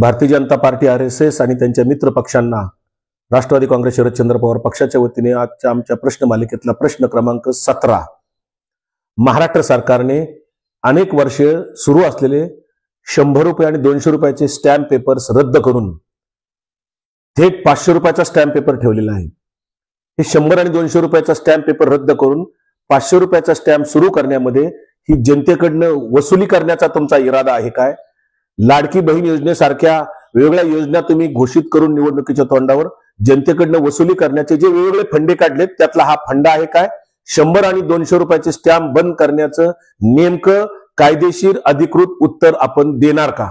भारतीय Janata party R S S आणि त्यांच्या मित्र पक्षांना राष्ट्रवादी काँग्रेस शरदचंद्र पवार पक्षाच्या वतीने आजच्या आमच्या प्रश्न मालिकेतला प्रश्न क्रमांक सतरा महाराष्ट्र सरकारने अनेक वर्षे सुरू असलेले शंभर रुपये आणि दोनशे रुपयाचे स्टॅम्प पेपर्स रद्द करून थेट पाचशे रुपयाचा स्टॅम्प पेपर ठेवलेला आहे हे शंभर आणि दोनशे रुपयाचा स्टॅम्प पेपर रद्द करून पाचशे रुपयाचा स्टॅम्प सुरू करण्यामध्ये ही जनतेकडनं वसुली करण्याचा तुमचा इरादा आहे काय लाडकी बहीण योजनेसारख्या वेगवेगळ्या योजना तुम्ही घोषित करून निवडणुकीच्या तोंडावर जनतेकडनं वसुली करण्याचे जे वेगवेगळे फंडे काढलेत त्यातला हा फंड आहे काय शंभर आणि दोनशे रुपयाचे स्टॅम्प बंद करण्याचं नेमकं कायदेशीर अधिकृत उत्तर आपण देणार का